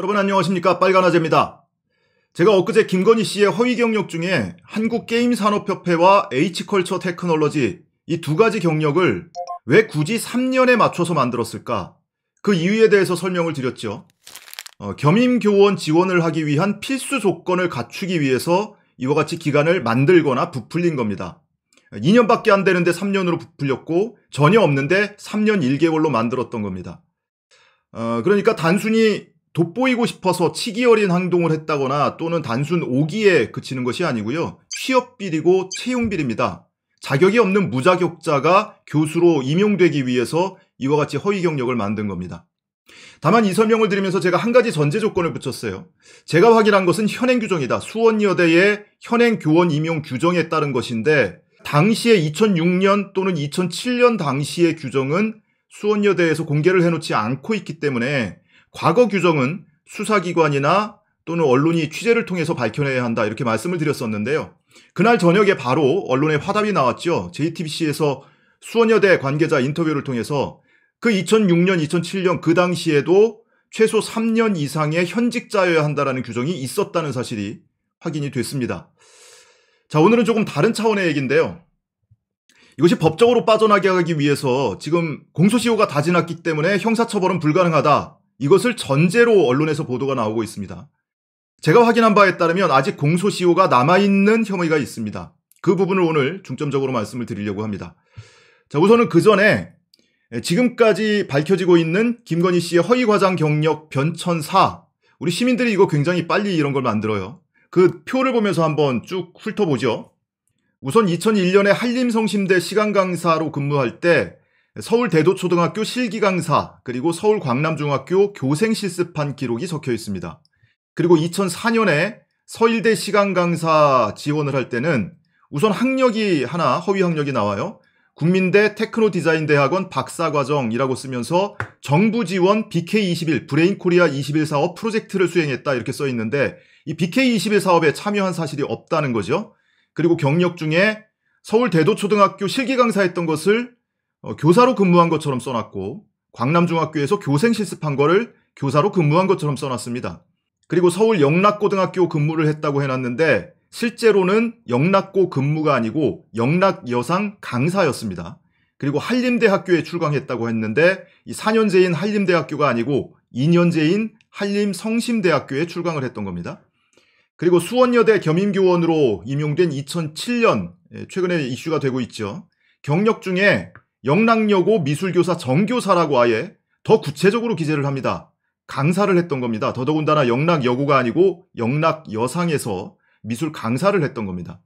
여러분 안녕하십니까 빨간아재입니다. 제가 엊그제 김건희 씨의 허위 경력 중에 한국게임산업협회와 H컬처 테크놀로지 이 두 가지 경력을 왜 굳이 3년에 맞춰서 만들었을까 그 이유에 대해서 설명을 드렸죠. 어, 겸임교원 지원을 하기 위한 필수 조건을 갖추기 위해서 이와 같이 기간을 만들거나 부풀린 겁니다. 2년밖에 안 되는데 3년으로 부풀렸고 전혀 없는데 3년 1개월로 만들었던 겁니다. 어, 그러니까 단순히 돋보이고 싶어서 치기 어린 행동을 했다거나 또는 단순 오기에 그치는 것이 아니고요. 취업비리고 채용비리입니다. 자격이 없는 무자격자가 교수로 임용되기 위해서 이와 같이 허위 경력을 만든 겁니다. 다만 이 설명을 드리면서 제가 한 가지 전제 조건을 붙였어요. 제가 확인한 것은 현행 규정이다. 수원여대의 현행 교원 임용 규정에 따른 것인데 당시에 2006년 또는 2007년 당시의 규정은 수원여대에서 공개를 해놓지 않고 있기 때문에 과거 규정은 수사기관이나 또는 언론이 취재를 통해서 밝혀내야 한다 이렇게 말씀을 드렸었는데요. 그날 저녁에 바로 언론에 화답이 나왔죠. JTBC에서 수원여대 관계자 인터뷰를 통해서 그 2006년, 2007년 그 당시에도 최소 3년 이상의 현직자여야 한다라는 규정이 있었다는 사실이 확인이 됐습니다. 자, 오늘은 조금 다른 차원의 얘기인데요. 이것이 법적으로 빠져나가기 위해서 지금 공소시효가 다 지났기 때문에 형사처벌은 불가능하다. 이것을 전제로 언론에서 보도가 나오고 있습니다. 제가 확인한 바에 따르면 아직 공소시효가 남아있는 혐의가 있습니다. 그 부분을 오늘 중점적으로 말씀을 드리려고 합니다. 자, 우선은 그 전에 지금까지 밝혀지고 있는 김건희 씨의 허위과장 경력 변천사. 우리 시민들이 이거 굉장히 빨리 이런 걸 만들어요. 그 표를 보면서 한번 쭉 훑어보죠. 우선 2001년에 한림성심대 시간 강사로 근무할 때 서울 대도초등학교 실기 강사 그리고 서울 광남중학교 교생 실습한 기록이 적혀 있습니다. 그리고 2004년에 서일대 시간 강사 지원을 할 때는 우선 학력이 하나 허위 학력이 나와요. 국민대 테크노 디자인 대학원 박사 과정이라고 쓰면서 정부 지원 BK21 브레인 코리아 21 사업 프로젝트를 수행했다 이렇게 써 있는데 이 BK21 사업에 참여한 사실이 없다는 거죠. 그리고 경력 중에 서울 대도초등학교 실기 강사했던 것을 어, 교사로 근무한 것처럼 써놨고 광남중학교에서 교생 실습한 거를 교사로 근무한 것처럼 써놨습니다. 그리고 서울 영락고등학교 근무를 했다고 해놨는데 실제로는 영락고 근무가 아니고 영락여상 강사였습니다. 그리고 한림대학교에 출강했다고 했는데 이 4년제인 한림대학교가 아니고 2년제인 한림성심대학교에 출강을 했던 겁니다. 그리고 수원여대 겸임교원으로 임용된 2007년 예, 최근에 이슈가 되고 있죠. 경력 중에 영락여고 미술교사 정교사라고 아예 더 구체적으로 기재를 합니다. 강사를 했던 겁니다. 더더군다나 영락여고가 아니고 영락여상에서 미술 강사를 했던 겁니다.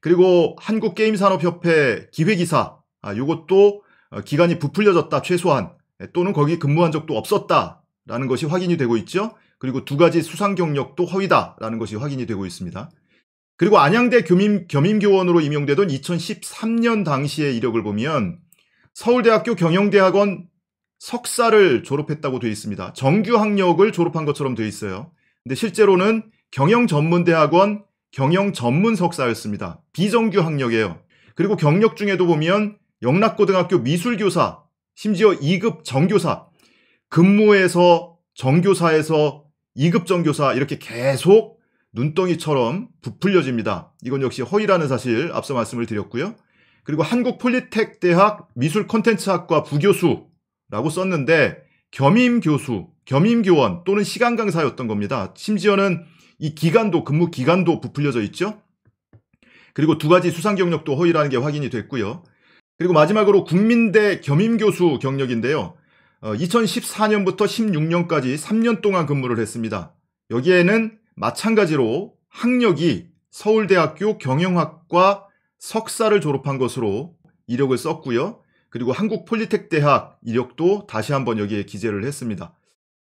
그리고 한국게임산업협회 기획이사 아, 이것도 어, 기간이 부풀려졌다 최소한 또는 거기 근무한 적도 없었다라는 것이 확인이 되고 있죠. 그리고 두 가지 수상 경력도 허위다라는 것이 확인이 되고 있습니다. 그리고 안양대 겸임, 겸임교원으로 임용되던 2013년 당시의 이력을 보면 서울대학교 경영대학원 석사를 졸업했다고 되어 있습니다. 정규 학력을 졸업한 것처럼 되어 있어요. 근데 실제로는 경영전문대학원 경영전문 석사였습니다. 비정규 학력이에요. 그리고 경력 중에도 보면 영락고등학교 미술교사, 심지어 2급 정교사, 근무에서 정교사에서 2급 정교사 이렇게 계속 눈덩이처럼 부풀려집니다. 이건 역시 허위라는 사실 앞서 말씀을 드렸고요. 그리고 한국 폴리텍 대학 미술 콘텐츠학과 부교수라고 썼는데 겸임 교수, 겸임 교원 또는 시간 강사였던 겁니다. 심지어는 이 기간도 근무 기간도 부풀려져 있죠. 그리고 두 가지 수상 경력도 허위라는 게 확인이 됐고요. 그리고 마지막으로 국민대 겸임 교수 경력인데요. 2014년부터 어, 16년까지 3년 동안 근무를 했습니다. 여기에는 마찬가지로 학력이 서울대학교 경영학과 석사를 졸업한 것으로 이력을 썼고요. 그리고 한국 폴리텍 대학 이력도 다시 한번 여기에 기재를 했습니다.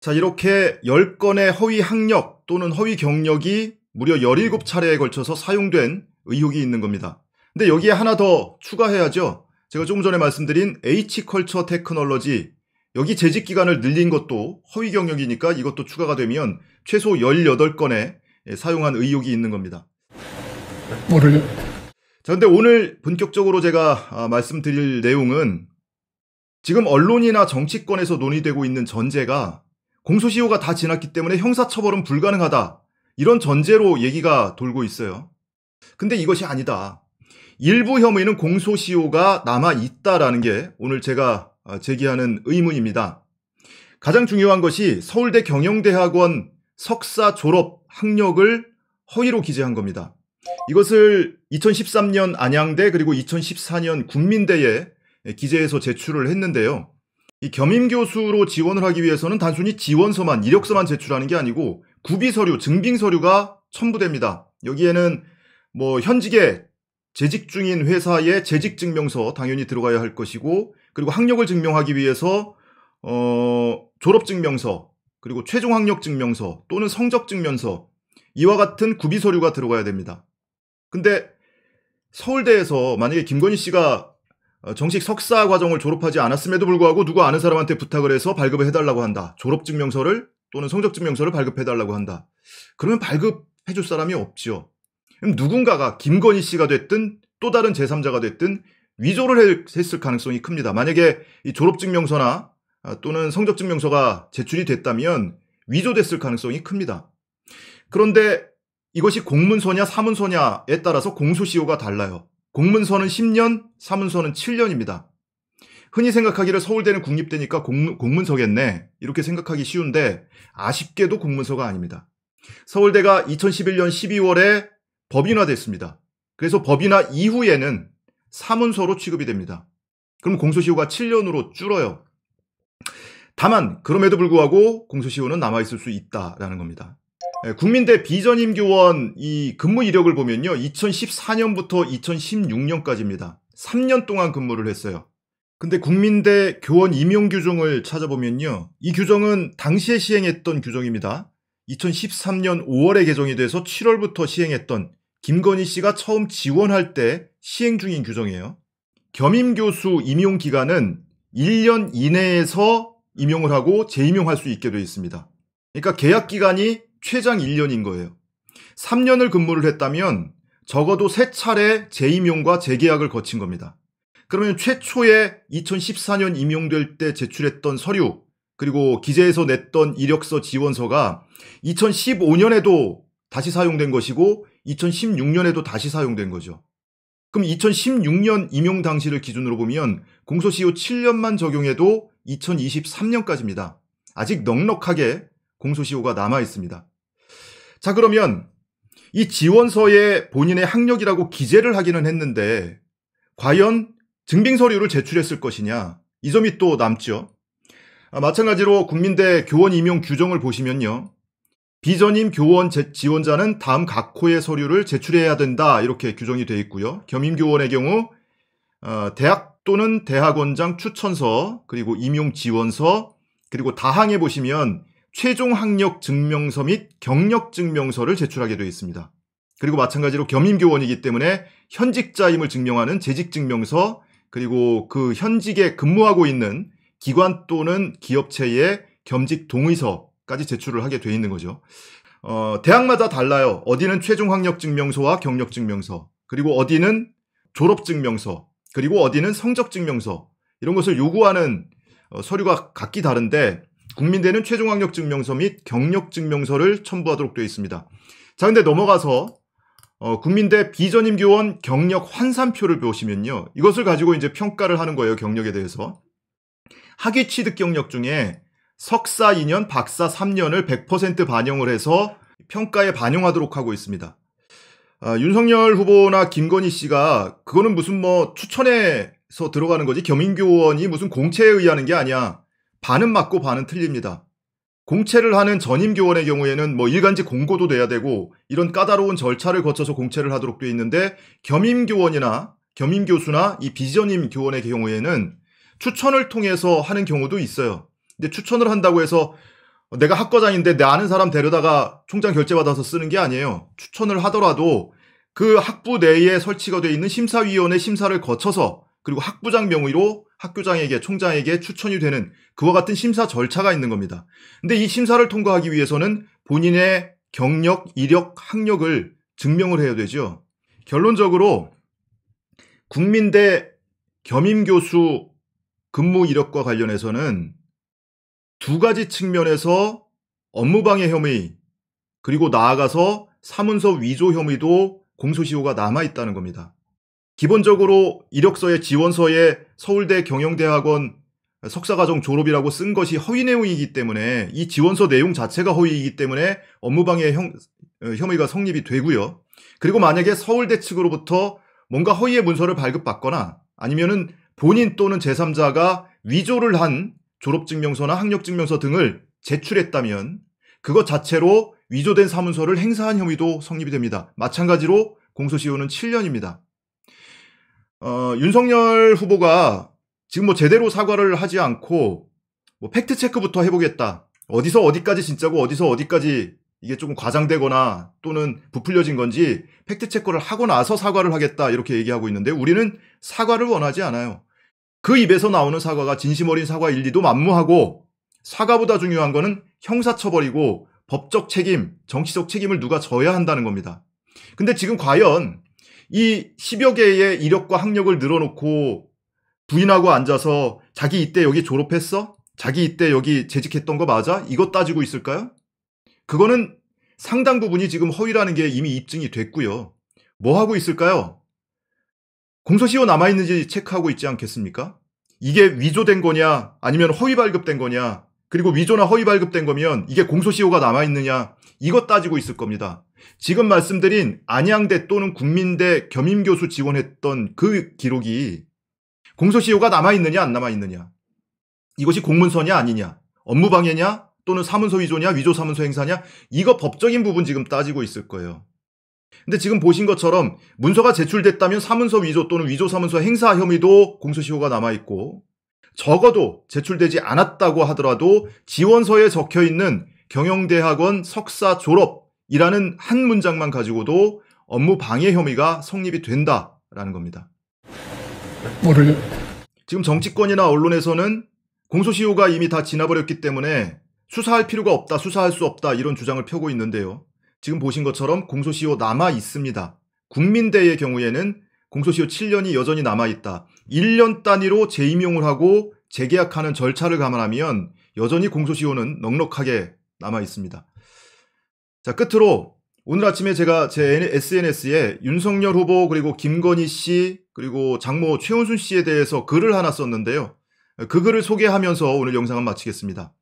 자, 이렇게 10건의 허위 학력 또는 허위 경력이 무려 17차례에 걸쳐서 사용된 의혹이 있는 겁니다. 근데 여기에 하나 더 추가해야죠. 제가 조금 전에 말씀드린 H컬처 테크놀로지 여기 재직 기간을 늘린 것도 허위 경력이니까 이것도 추가가 되면 최소 1 8건에 사용한 의혹이 있는 겁니다. 뭐를요? 그런데 오늘 본격적으로 제가 아, 말씀드릴 내용은 지금 언론이나 정치권에서 논의되고 있는 전제가 공소시효가 다 지났기 때문에 형사처벌은 불가능하다. 이런 전제로 얘기가 돌고 있어요. 근데 이것이 아니다. 일부 혐의는 공소시효가 남아 있다라는 게 오늘 제가 아, 제기하는 의문입니다. 가장 중요한 것이 서울대 경영대학원 석사 졸업 학력을 허위로 기재한 겁니다. 이것을 2013년 안양대 그리고 2014년 국민대에 기재해서 제출을 했는데요. 이 겸임 교수로 지원을 하기 위해서는 단순히 지원서만 이력서만 제출하는 게 아니고 구비 서류, 증빙 서류가 첨부됩니다. 여기에는 뭐 현직에 재직 중인 회사의 재직 증명서 당연히 들어가야 할 것이고 그리고 학력을 증명하기 위해서 어 졸업 증명서 그리고 최종 학력 증명서 또는 성적 증명서 이와 같은 구비 서류가 들어가야 됩니다. 근데 서울대에서 만약에 김건희 씨가 어, 정식 석사 과정을 졸업하지 않았음에도 불구하고 누구 아는 사람한테 부탁을 해서 발급을 해달라고 한다. 졸업증명서를 또는 성적증명서를 발급해달라고 한다. 그러면 발급해줄 사람이 없지요. 그럼 누군가가 김건희 씨가 됐든 또 다른 제3자가 됐든 위조를 했을 가능성이 큽니다. 만약에 이 졸업증명서나 아, 또는 성적증명서가 제출이 됐다면 위조됐을 가능성이 큽니다. 그런데 이것이 공문서냐 사문서냐에 따라서 공소시효가 달라요. 공문서는 10년, 사문서는 7년입니다. 흔히 생각하기를 서울대는 국립대니까 공, 공문서겠네 이렇게 생각하기 쉬운데 아쉽게도 공문서가 아닙니다. 서울대가 2011년 12월에 법인화됐습니다. 그래서 법인화 이후에는 사문서로 취급이 됩니다. 그럼 공소시효가 7년으로 줄어요. 다만 그럼에도 불구하고 공소시효는 남아있을 수 있다라는 겁니다. 예, 국민대 비전임 교원 이 근무 이력을 보면요. 2014년부터 2016년까지입니다. 3년 동안 근무를 했어요. 근데 국민대 교원 임용 규정을 찾아보면요. 이 규정은 당시에 시행했던 규정입니다. 2013년 5월에 개정이 돼서 7월부터 시행했던 김건희 씨가 처음 지원할 때 시행 중인 규정이에요. 겸임 교수 임용 기간은 1년 이내에서 임용을 하고 재임용할 수 있게 되어 있습니다. 그러니까 계약 기간이 최장 1년인 거예요. 3년을 근무를 했다면 적어도 3 차례 재임용과 재계약을 거친 겁니다. 그러면 최초에 2014년 임용될 때 제출했던 서류 그리고 기재에서 냈던 이력서 지원서가 2015년에도 다시 사용된 것이고 2016년에도 다시 사용된 거죠. 그럼 2016년 임용 당시를 기준으로 보면 공소시효 7년만 적용해도 2023년까지입니다. 아직 넉넉하게 공소시효가 남아 있습니다. 자, 그러면 이 지원서에 본인의 학력이라고 기재를 하기는 했는데 과연 증빙 서류를 제출했을 것이냐 이 점이 또 남죠. 아, 마찬가지로 국민대 교원 임용 규정을 보시면요. 비전임 교원 지원자는 다음 각 호의 서류를 제출해야 된다 이렇게 규정이 되어 있고요. 겸임 교원의 경우 어, 대학 또는 대학원장 추천서 그리고 임용 지원서 그리고 다항에 보시면 최종 학력 증명서 및 경력 증명서를 제출하게 되어 있습니다. 그리고 마찬가지로 겸임교원이기 때문에 현직자임을 증명하는 재직증명서 그리고 그 현직에 근무하고 있는 기관 또는 기업체의 겸직 동의서까지 제출을 하게 되어 있는 거죠. 어, 대학마다 달라요. 어디는 최종 학력 증명서와 경력 증명서, 그리고 어디는 졸업 증명서, 그리고 어디는 성적 증명서 이런 것을 요구하는 어, 서류가 각기 다른데 국민대는 최종 학력 증명서 및 경력 증명서를 첨부하도록 되어 있습니다. 자, 근데 넘어가서 어, 국민대 비전임 교원 경력 환산표를 보시면요. 이것을 가지고 이제 평가를 하는 거예요. 경력에 대해서. 학위 취득 경력 중에 석사 2년, 박사 3년을 100% 반영을 해서 평가에 반영하도록 하고 있습니다. 아, 윤석열 후보나 김건희 씨가 그거는 무슨 뭐 추천해서 들어가는 거지 겸임교원이 무슨 공채에 의하는 게 아니야. 반은 맞고 반은 틀립니다. 공채를 하는 전임 교원의 경우에는 뭐 일간지 공고도 돼야 되고 이런 까다로운 절차를 거쳐서 공채를 하도록 되어 있는데 겸임 교원이나 겸임 교수나 이 비전임 교원의 경우에는 추천을 통해서 하는 경우도 있어요. 근데 추천을 한다고 해서 내가 학과장인데 내 아는 사람 데려다가 총장 결재 받아서 쓰는 게 아니에요. 추천을 하더라도 그 학부 내에 설치가 되어 있는 심사위원회 심사를 거쳐서 그리고 학부장 명의로 학교장에게 총장에게 추천이 되는 그와 같은 심사 절차가 있는 겁니다. 근데 이 심사를 통과하기 위해서는 본인의 경력, 이력, 학력을 증명을 해야 되죠. 결론적으로 국민대 겸임교수 근무 이력과 관련해서는 두 가지 측면에서 업무방해 혐의 그리고 나아가서 사문서 위조 혐의도 공소시효가 남아있다는 겁니다. 기본적으로 이력서에 지원서에 서울대 경영대학원 석사과정 졸업이라고 쓴 것이 허위 내용이기 때문에 이 지원서 내용 자체가 허위이기 때문에 업무방해 형, 어, 혐의가 성립이 되고요. 그리고 만약에 서울대 측으로부터 뭔가 허위의 문서를 발급받거나 아니면은 본인 또는 제3자가 위조를 한 졸업증명서나 학력증명서 등을 제출했다면 그것 자체로 위조된 사문서를 행사한 혐의도 성립이 됩니다. 마찬가지로 공소시효는 7년입니다. 어, 윤석열 후보가 지금 뭐 제대로 사과를 하지 않고 뭐 팩트 체크부터 해보겠다. 어디서 어디까지 진짜고 어디서 어디까지 이게 조금 과장되거나 또는 부풀려진 건지 팩트 체크를 하고 나서 사과를 하겠다 이렇게 얘기하고 있는데 우리는 사과를 원하지 않아요. 그 입에서 나오는 사과가 진심 어린 사과일 리도 만무하고 사과보다 중요한 거는 형사처벌이고 법적 책임, 정치적 책임을 누가 져야 한다는 겁니다. 근데 지금 과연 이 10여 개의 이력과 학력을 늘어놓고 부인하고 앉아서 자기 이때 여기 졸업했어? 자기 이때 여기 재직했던 거 맞아? 이거 따지고 있을까요? 그거는 상당 부분이 지금 허위라는 게 이미 입증이 됐고요. 뭐 하고 있을까요? 공소시효 남아있는지 체크하고 있지 않겠습니까? 이게 위조된 거냐, 아니면 허위 발급된 거냐, 그리고 위조나 허위 발급된 거면 이게 공소시효가 남아있느냐 이거 따지고 있을 겁니다. 지금 말씀드린 안양대 또는 국민대 겸임교수 지원했던 그 기록이 공소시효가 남아있느냐 안 남아있느냐 이것이 공문서냐 아니냐 업무방해냐 또는 사문서 위조냐 위조 사문서 행사냐 이거 법적인 부분 지금 따지고 있을 거예요. 근데 지금 보신 것처럼 문서가 제출됐다면 사문서 위조 또는 위조 사문서 행사 혐의도 공소시효가 남아있고 적어도 제출되지 않았다고 하더라도 지원서에 적혀 있는 경영대학원 석사 졸업이라는 한 문장만 가지고도 업무 방해 혐의가 성립이 된다라는 겁니다. 뭐를 지금 정치권이나 언론에서는 공소시효가 이미 다 지나버렸기 때문에 수사할 필요가 없다, 수사할 수 없다 이런 주장을 펴고 있는데요. 지금 보신 것처럼 공소시효 남아 있습니다. 국민대의 경우에는 공소시효 7년이 여전히 남아있다. 1년 단위로 재임용을 하고 재계약하는 절차를 감안하면 여전히 공소시효는 넉넉하게 남아있습니다. 자, 끝으로 오늘 아침에 제가 제 SNS에 윤석열 후보 그리고 김건희 씨 그리고 장모 최은순 씨에 대해서 글을 하나 썼는데요. 그 글을 소개하면서 오늘 영상을 마치겠습니다.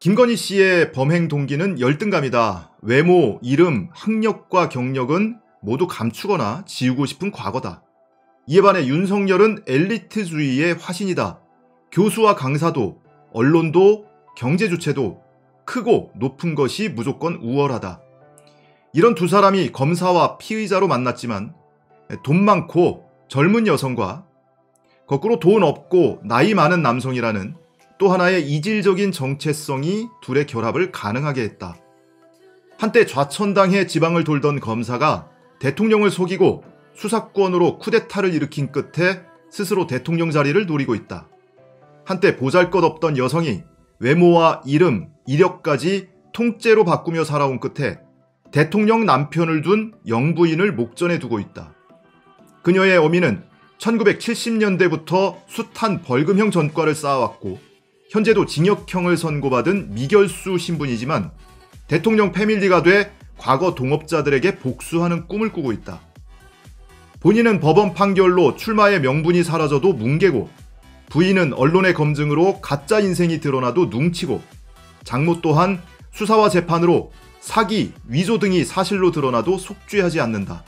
김건희 씨의 범행 동기는 열등감이다. 외모, 이름, 학력과 경력은 모두 감추거나 지우고 싶은 과거다. 이에 반해 윤석열은 엘리트주의의 화신이다. 교수와 강사도 언론도 경제 주체도 크고 높은 것이 무조건 우월하다. 이런 두 사람이 검사와 피의자로 만났지만 돈 많고 젊은 여성과 거꾸로 돈 없고 나이 많은 남성이라는 또 하나의 이질적인 정체성이 둘의 결합을 가능하게 했다. 한때 좌천당해 지방을 돌던 검사가 대통령을 속이고 수사권으로 쿠데타를 일으킨 끝에 스스로 대통령 자리를 노리고 있다. 한때 보잘것없던 여성이 외모와 이름, 이력까지 통째로 바꾸며 살아온 끝에 대통령 남편을 둔 영부인을 목전에 두고 있다. 그녀의 어미는 1970년대부터 숱한 벌금형 전과를 쌓아왔고 현재도 징역형을 선고받은 미결수 신분이지만 대통령 패밀리가 돼 과거 동업자들에게 복수하는 꿈을 꾸고 있다. 본인은 법원 판결로 출마의 명분이 사라져도 뭉개고 부인은 언론의 검증으로 가짜 인생이 드러나도 뭉치고 장모 또한 수사와 재판으로 사기, 위조 등이 사실로 드러나도 속죄하지 않는다.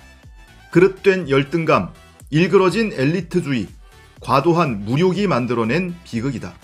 그릇된 열등감, 일그러진 엘리트주의, 과도한 무력이 만들어낸 비극이다.